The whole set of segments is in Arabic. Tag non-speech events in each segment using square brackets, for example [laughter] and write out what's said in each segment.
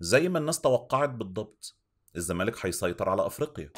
زي ما الناس توقعت بالضبط الزمالك هيسيطر على افريقيا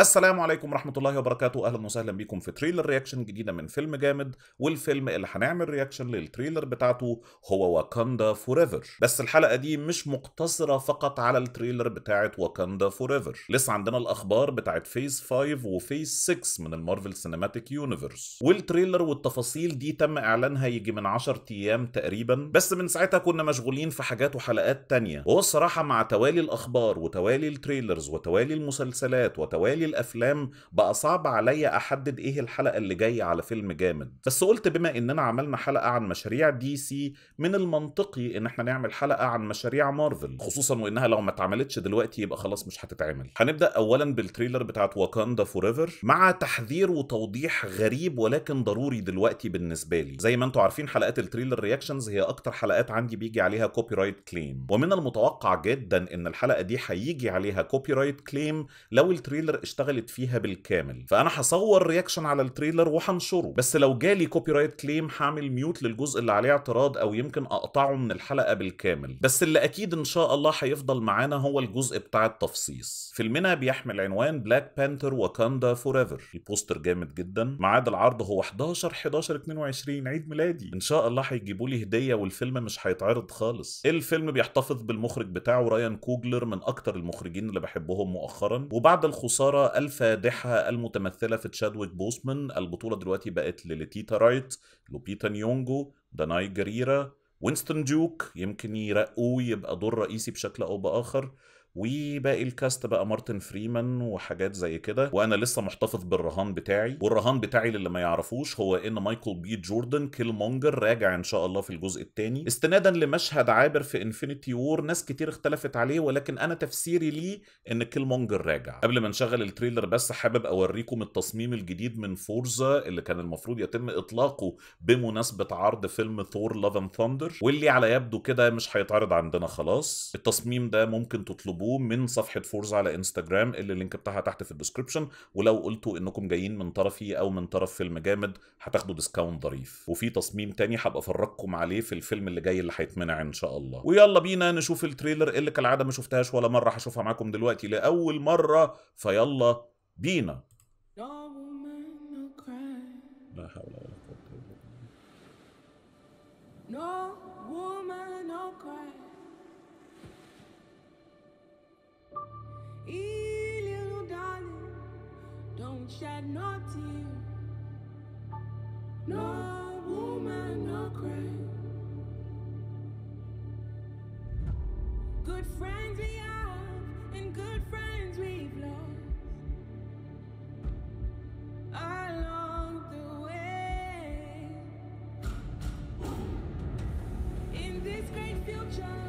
السلام عليكم ورحمه الله وبركاته اهلا وسهلا بيكم في تريلر رياكشن جديده من فيلم جامد والفيلم اللي هنعمل رياكشن للتريلر بتاعته هو واكاندا فوريفر بس الحلقه دي مش مقتصره فقط على التريلر بتاعه واكاندا فوريفر لسه عندنا الاخبار بتاعه فيز 5 وفيز 6 من المارفل سينماتيك يونيفرس والتريلر والتفاصيل دي تم اعلانها يجي من 10 ايام تقريبا بس من ساعتها كنا مشغولين في حاجات وحلقات تانية وهو الصراحه مع توالي الاخبار وتوالي التريلرز وتوالي المسلسلات وتوالي الافلام بقى صعب عليا احدد ايه الحلقه اللي جايه على فيلم جامد بس قلت بما اننا عملنا حلقه عن مشاريع دي سي من المنطقي ان احنا نعمل حلقه عن مشاريع مارفل خصوصا وانها لو ما اتعملتش دلوقتي يبقى خلاص مش هتتعمل هنبدا اولا بالتريلر بتاعت واكاندا فوريفر مع تحذير وتوضيح غريب ولكن ضروري دلوقتي بالنسبه لي زي ما انتم عارفين حلقات التريلر رياكشنز هي اكتر حلقات عندي بيجي عليها كوبي رايت كليم ومن المتوقع جدا ان الحلقه دي هيجي عليها كوبي رايت كليم لو التريلر اشتغل اشتغلت فيها بالكامل فانا هصور رياكشن على التريلر وهنشره بس لو جالي كوبي رايت كليم هعمل ميوت للجزء اللي عليه اعتراض او يمكن اقطعه من الحلقه بالكامل بس اللي اكيد ان شاء الله هيفضل معانا هو الجزء بتاع التفصيص فيلمنا بيحمل عنوان بلاك بانثر واكاندا فور ايفر البوستر جامد جدا ميعاد العرض هو 11 11 22 عيد ميلادي ان شاء الله هيجيبوا لي هديه والفيلم مش هيتعرض خالص الفيلم بيحتفظ بالمخرج بتاعه رايان كوجلر من اكتر المخرجين اللي بحبهم مؤخرا وبعد الخساره الفادحة المتمثلة في تشادويك بوسمان البطولة دلوقتي بقت لليتيتا رايت لوبيتا نيونجو داناي جريرا وينستون جوك يمكن يرقوه يبقى دور رئيسي بشكل أو بآخر وباقي الكاست بقى مارتن فريمان وحاجات زي كده وانا لسه محتفظ بالرهان بتاعي والرهان بتاعي للي ما يعرفوش هو ان مايكل بي جوردن كيل مونجر راجع ان شاء الله في الجزء الثاني استنادا لمشهد عابر في انفينيتي وور ناس كتير اختلفت عليه ولكن انا تفسيري ليه ان كيل مونجر راجع قبل ما نشغل التريلر بس حابب اوريكم التصميم الجديد من فورزا اللي كان المفروض يتم اطلاقه بمناسبه عرض فيلم ثور لاف اند ثاندر واللي على يبدو كده مش هيتعرض عندنا خلاص التصميم ده ممكن تطلبوه تطلبوه من صفحه فورز على انستجرام اللي اللينك بتاعها تحت في الديسكربشن ولو قلتوا انكم جايين من طرفي او من طرف فيلم جامد هتاخدوا ديسكاونت ظريف وفي تصميم تاني هبقى افرجكم عليه في الفيلم اللي جاي اللي هيتمنع ان شاء الله ويلا بينا نشوف التريلر اللي كالعاده ما شفتهاش ولا مره هشوفها معاكم دلوقتي لاول مره فيلا بينا لا حول ولا قوه No woman, no cry. little darling, don't shed no tears. No woman, no cry. Good friends we have, and good friends we've lost. Along the way, in this great future.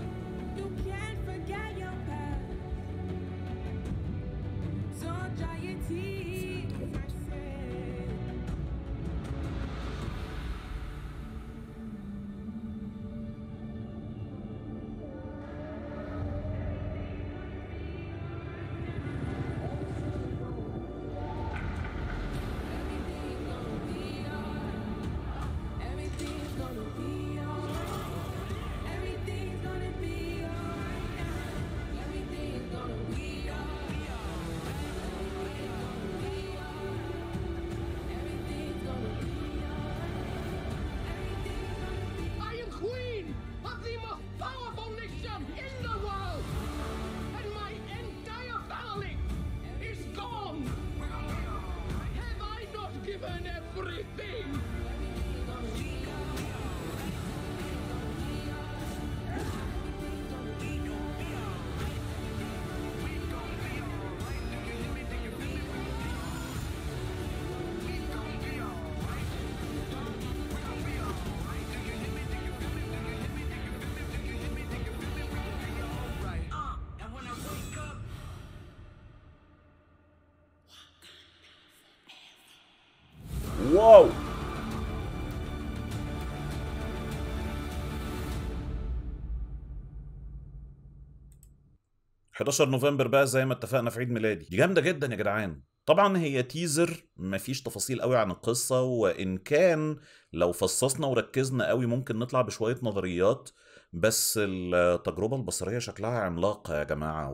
11 نوفمبر بقى زي ما اتفقنا في عيد ميلادي دي جامده جدا يا جدعان طبعا هي تيزر مفيش تفاصيل قوي عن القصه وان كان لو فصصنا وركزنا قوي ممكن نطلع بشويه نظريات بس التجربه البصريه شكلها عملاقه يا جماعه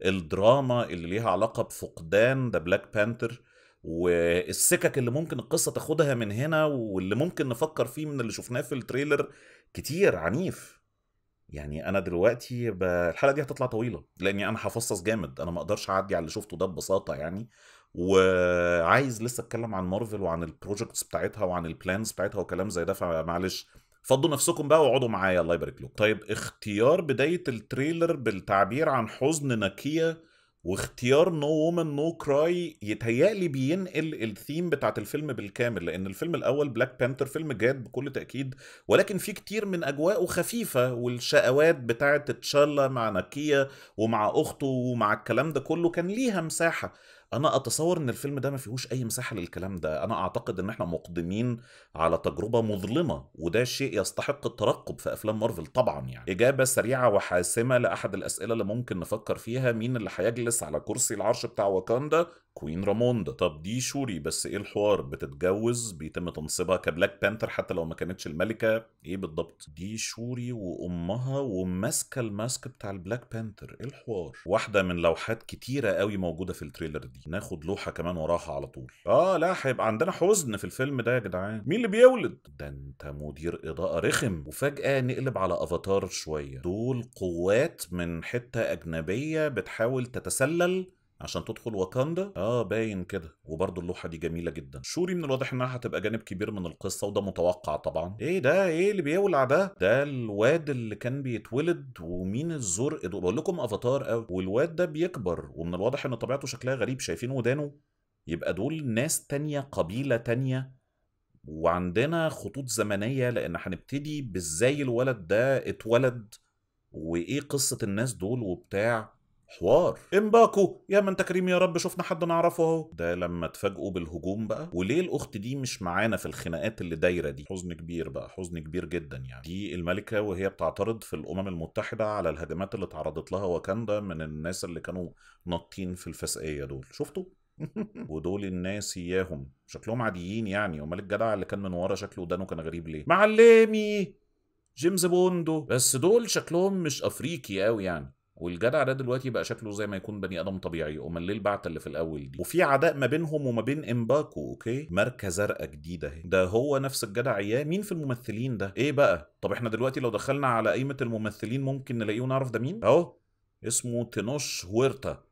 والدراما اللي ليها علاقه بفقدان ذا بلاك بانثر والسكك اللي ممكن القصه تاخدها من هنا واللي ممكن نفكر فيه من اللي شفناه في التريلر كتير عنيف يعني انا دلوقتي ب... الحلقه دي هتطلع طويله لاني انا هفصص جامد انا ما اقدرش اعدي على اللي شفته ده ببساطه يعني وعايز لسه اتكلم عن مارفل وعن البروجكتس بتاعتها وعن البلانز بتاعتها وكلام زي ده فمعلش فضوا نفسكم بقى واقعدوا معايا الله يبارك لكم طيب اختيار بدايه التريلر بالتعبير عن حزن نكيه واختيار نو وومن نو كراي يتهيألي بينقل الثيم بتاعت الفيلم بالكامل لان الفيلم الاول بلاك بانثر فيلم جاد بكل تاكيد ولكن في كتير من اجواءه خفيفه والشقوات بتاعت تشالا مع ناكيا ومع اخته ومع الكلام ده كله كان ليها مساحه انا اتصور ان الفيلم ده ما فيهوش اي مساحه للكلام ده انا اعتقد ان احنا مقدمين على تجربه مظلمه وده شيء يستحق الترقب في افلام مارفل طبعا يعني اجابه سريعه وحاسمه لاحد الاسئله اللي ممكن نفكر فيها مين اللي هيجلس على كرسي العرش بتاع واكاندا كوين راموندا طب دي شوري بس ايه الحوار بتتجوز بيتم تنصيبها كبلاك بانثر حتى لو ما كانتش الملكه ايه بالظبط دي شوري وامها وماسكه الماسك بتاع البلاك بانثر ايه الحوار واحده من لوحات كتيره قوي موجوده في التريلر دي ناخد لوحه كمان وراها على طول اه لا هيبقى عندنا حزن في الفيلم ده يا جدعان مين اللي بيولد ده انت مدير اضاءه رخم وفجاه نقلب على افاتار شويه دول قوات من حته اجنبيه بتحاول تتسلل عشان تدخل واكاندا اه باين كده وبرضه اللوحه دي جميله جدا شوري من الواضح انها هتبقى جانب كبير من القصه وده متوقع طبعا ايه ده ايه اللي بيولع ده ده الواد اللي كان بيتولد ومين الزرق إيه دول بقول لكم افاتار قوي والواد ده بيكبر ومن الواضح ان طبيعته شكلها غريب شايفين ودانه يبقى دول ناس تانية قبيله تانية وعندنا خطوط زمنيه لان هنبتدي بازاي الولد ده اتولد وايه قصه الناس دول وبتاع حوار امباكو يا من تكريم يا رب شفنا حد نعرفه اهو ده لما تفاجئوا بالهجوم بقى وليه الاخت دي مش معانا في الخناقات اللي دايره دي حزن كبير بقى حزن كبير جدا يعني دي الملكه وهي بتعترض في الامم المتحده على الهجمات اللي اتعرضت لها واكندا من الناس اللي كانوا ناطين في الفسقيه دول شفتوا [laughs] ودول الناس اياهم شكلهم عاديين يعني امال الجدع اللي كان من ورا شكله ودانه كان غريب ليه معلمي جيمز بوندو بس دول شكلهم مش افريقي قوي يعني والجدع ده دلوقتي بقى شكله زي ما يكون بني ادم طبيعي امال ليه البعته اللي في الاول دي وفي عداء ما بينهم وما بين امباكو اوكي ماركه زرقاء جديده اهي ده هو نفس الجدع يا مين في الممثلين ده ايه بقى طب احنا دلوقتي لو دخلنا على قائمه الممثلين ممكن نلاقيه ونعرف ده مين اهو اسمه تينوش هويرتا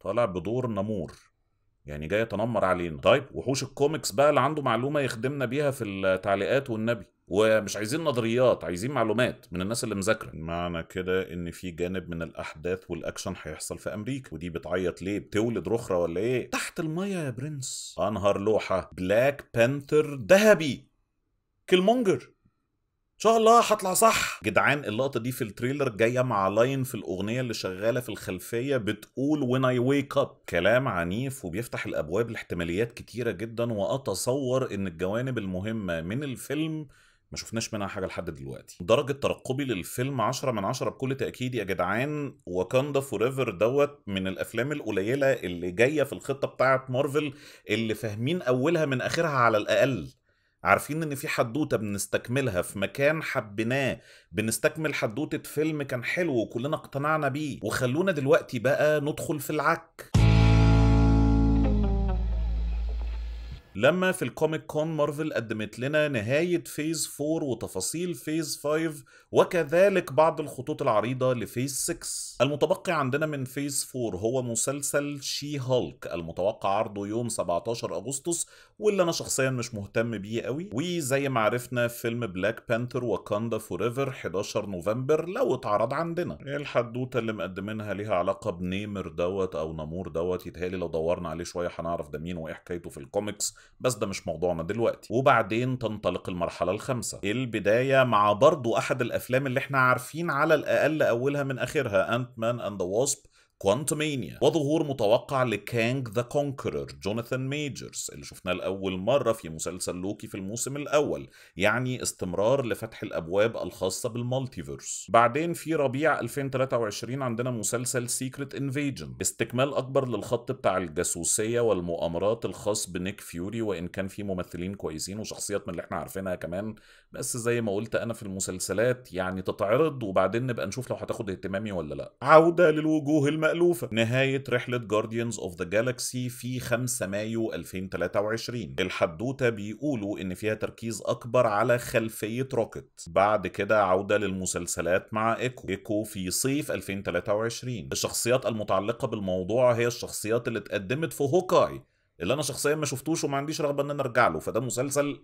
طالع بدور نمور يعني جاي يتنمر علينا طيب وحوش الكوميكس بقى اللي عنده معلومه يخدمنا بيها في التعليقات والنبي ومش عايزين نظريات عايزين معلومات من الناس اللي مذاكره معنى كده ان في جانب من الاحداث والاكشن هيحصل في امريكا ودي بتعيط ليه بتولد رخره ولا ايه تحت الميه يا برنس انهار لوحه بلاك بانثر ذهبي كلمونجر ان شاء الله هطلع صح جدعان اللقطه دي في التريلر جايه مع لاين في الاغنيه اللي شغاله في الخلفيه بتقول وين اي ويك اب كلام عنيف وبيفتح الابواب لاحتماليات كتيره جدا واتصور ان الجوانب المهمه من الفيلم ما شفناش منها حاجه لحد دلوقتي درجه ترقبي للفيلم 10 من 10 بكل تاكيد يا جدعان واكاندا فوريفر دوت من الافلام القليله اللي جايه في الخطه بتاعه مارفل اللي فاهمين اولها من اخرها على الاقل عارفين ان في حدوته بنستكملها في مكان حبيناه بنستكمل حدوته فيلم كان حلو وكلنا اقتنعنا بيه وخلونا دلوقتي بقى ندخل في العك لما في الكوميك كون مارفل قدمت لنا نهاية فيز 4 وتفاصيل فيز 5 وكذلك بعض الخطوط العريضة لفيز 6 المتبقي عندنا من فيز 4 هو مسلسل شي هولك المتوقع عرضه يوم 17 أغسطس واللي أنا شخصيا مش مهتم بيه قوي وزي ما عرفنا فيلم بلاك بانثر واكاندا فوريفر 11 نوفمبر لو اتعرض عندنا الحدوتة اللي مقدمينها ليها علاقة بنيمر دوت أو نامور دوت يتهيألي لو دورنا عليه شوية هنعرف ده مين وإيه حكايته في الكوميكس بس ده مش موضوعنا دلوقتي وبعدين تنطلق المرحلة الخامسة البداية مع برضو أحد الأفلام اللي احنا عارفين على الأقل أولها من آخرها أنت مان أند ذا واسب كوانتومانيا وظهور متوقع لكانج ذا كونكرر جوناثان ميجرز اللي شفناه لأول مرة في مسلسل لوكي في الموسم الأول يعني استمرار لفتح الأبواب الخاصة بالمالتيفيرس بعدين في ربيع 2023 عندنا مسلسل سيكريت انفيجن استكمال أكبر للخط بتاع الجاسوسية والمؤامرات الخاص بنيك فيوري وإن كان في ممثلين كويسين وشخصيات من اللي احنا عارفينها كمان بس زي ما قلت أنا في المسلسلات يعني تتعرض وبعدين نبقى نشوف لو هتاخد اهتمامي ولا لا عودة للوجوه الم... مألوفة نهاية رحلة جارديانز اوف ذا جالاكسي في 5 مايو 2023 الحدوتة بيقولوا ان فيها تركيز اكبر على خلفية روكت بعد كده عودة للمسلسلات مع ايكو ايكو في صيف 2023 الشخصيات المتعلقة بالموضوع هي الشخصيات اللي اتقدمت في هوكاي اللي انا شخصيا ما شفتوش وما عنديش رغبه ان انا ارجع له فده مسلسل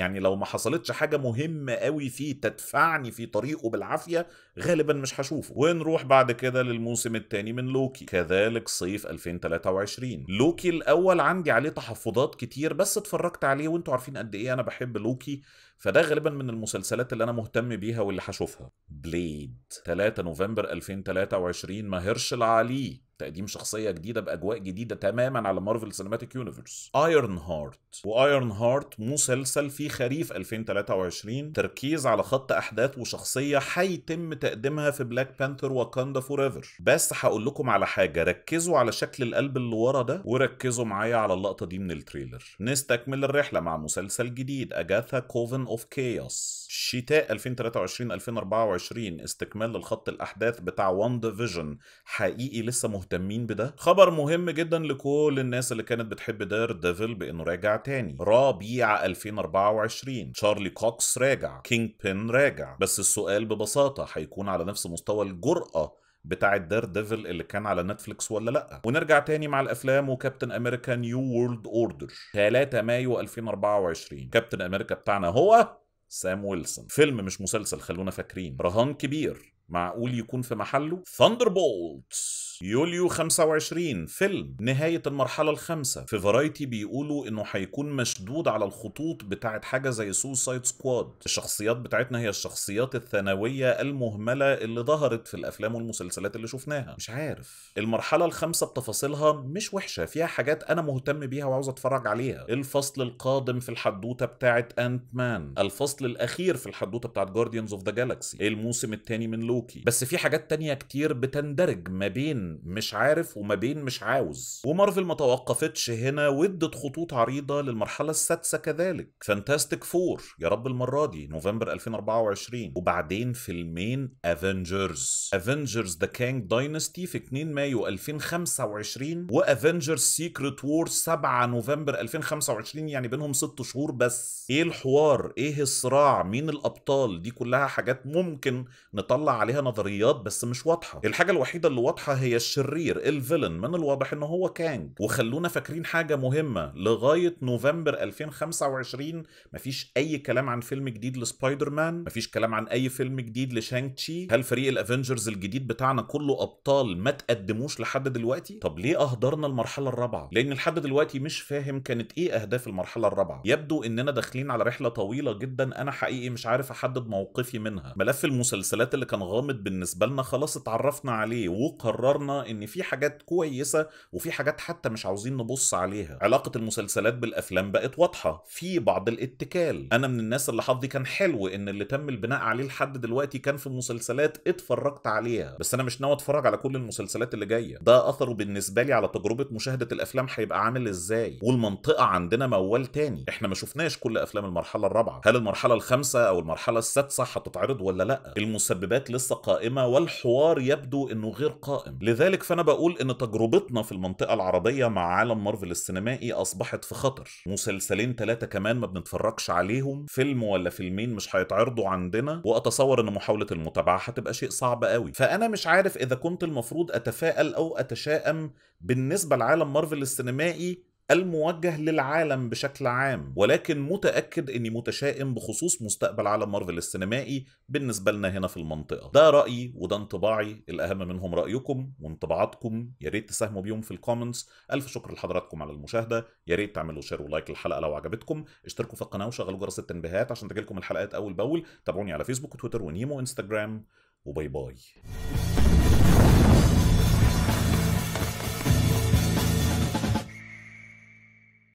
يعني لو ما حصلتش حاجه مهمه قوي فيه تدفعني في طريقه بالعافيه غالبا مش هشوفه ونروح بعد كده للموسم الثاني من لوكي كذلك صيف 2023 لوكي الاول عندي عليه تحفظات كتير بس اتفرجت عليه وانتوا عارفين قد ايه انا بحب لوكي فده غالبا من المسلسلات اللي انا مهتم بيها واللي هشوفها بليد 3 نوفمبر 2023 ماهرش العلي تقديم شخصيه جديده باجواء جديده تماما على مارفل سينماتيك يونيفرس ايرون هارت وايرون هارت مسلسل في خريف 2023 تركيز على خط احداث وشخصيه هيتم تقديمها في بلاك بانثر واكاندا فور ايفر بس هقول لكم على حاجه ركزوا على شكل القلب اللي ورا ده وركزوا معايا على اللقطه دي من التريلر نستكمل الرحله مع مسلسل جديد اجاثا كوفن اوف كايوس شتاء 2023 2024 استكمال لخط الاحداث بتاع وان فيجن حقيقي لسه مهتم مهتمين بده خبر مهم جدا لكل الناس اللي كانت بتحب دير ديفل بانه راجع تاني ربيع 2024 تشارلي كوكس راجع كينج بين راجع بس السؤال ببساطه هيكون على نفس مستوى الجرأه بتاع دير ديفل اللي كان على نتفليكس ولا لا ونرجع تاني مع الافلام وكابتن امريكا نيو وورلد اوردر 3 مايو 2024 كابتن امريكا بتاعنا هو سام ويلسون فيلم مش مسلسل خلونا فاكرين رهان كبير معقول يكون في محله ثاندر بولتس يوليو 25 فيلم نهاية المرحلة الخامسة في فرايتي بيقولوا انه هيكون مشدود على الخطوط بتاعت حاجة زي سوسايد سكواد الشخصيات بتاعتنا هي الشخصيات الثانوية المهملة اللي ظهرت في الافلام والمسلسلات اللي شفناها مش عارف المرحلة الخامسة بتفاصيلها مش وحشة فيها حاجات انا مهتم بيها وعاوز اتفرج عليها الفصل القادم في الحدوتة بتاعت انت مان الفصل الاخير في الحدوتة بتاعت جارديانز اوف ذا جالاكسي الموسم الثاني من لوكي بس في حاجات تانية كتير بتندرج ما بين مش عارف وما بين مش عاوز ومارفل ما توقفتش هنا وادت خطوط عريضة للمرحلة السادسة كذلك فانتاستيك فور يا رب المرة دي نوفمبر 2024 وبعدين فيلمين افنجرز افنجرز ذا كانج داينستي في 2 مايو 2025 وافنجرز سيكريت وور 7 نوفمبر 2025 يعني بينهم 6 شهور بس ايه الحوار ايه الصراع مين الابطال دي كلها حاجات ممكن نطلع عليها نظريات بس مش واضحة الحاجة الوحيدة اللي واضحة هي الشرير الفيلن من الواضح انه هو كانج وخلونا فاكرين حاجه مهمه لغايه نوفمبر 2025 مفيش اي كلام عن فيلم جديد لسبايدر مان مفيش كلام عن اي فيلم جديد لشانك تشي هل فريق الافنجرز الجديد بتاعنا كله ابطال ما تقدموش لحد دلوقتي طب ليه اهدرنا المرحله الرابعه لان لحد دلوقتي مش فاهم كانت ايه اهداف المرحله الرابعه يبدو اننا داخلين على رحله طويله جدا انا حقيقي مش عارف احدد موقفي منها ملف المسلسلات اللي كان غامض بالنسبه لنا خلاص اتعرفنا عليه وقررنا ان في حاجات كويسه وفي حاجات حتى مش عاوزين نبص عليها علاقه المسلسلات بالافلام بقت واضحه في بعض الاتكال انا من الناس اللي حظي كان حلو ان اللي تم البناء عليه لحد دلوقتي كان في مسلسلات اتفرجت عليها بس انا مش ناوي اتفرج على كل المسلسلات اللي جايه ده اثره بالنسبه لي على تجربه مشاهده الافلام هيبقى عامل ازاي والمنطقه عندنا موال تاني احنا ما شفناش كل افلام المرحله الرابعه هل المرحله الخامسه او المرحله السادسه هتتعرض ولا لا المسببات لسه قائمه والحوار يبدو انه غير قائم لذلك فأنا بقول إن تجربتنا في المنطقة العربية مع عالم مارفل السينمائي أصبحت في خطر مسلسلين ثلاثة كمان ما بنتفرجش عليهم فيلم ولا فيلمين مش هيتعرضوا عندنا وأتصور إن محاولة المتابعة هتبقى شيء صعب قوي فأنا مش عارف إذا كنت المفروض أتفائل أو أتشائم بالنسبة لعالم مارفل السينمائي الموجه للعالم بشكل عام ولكن متأكد اني متشائم بخصوص مستقبل عالم مارفل السينمائي بالنسبة لنا هنا في المنطقة ده رأيي وده انطباعي الأهم منهم رأيكم وانطباعاتكم يا ريت تساهموا بيهم في الكومنتس ألف شكر لحضراتكم على المشاهدة يا ريت تعملوا شير ولايك للحلقة لو عجبتكم اشتركوا في القناة وشغلوا جرس التنبيهات عشان تجيلكم الحلقات أول بأول تابعوني على فيسبوك وتويتر ونيمو وانستجرام وباي باي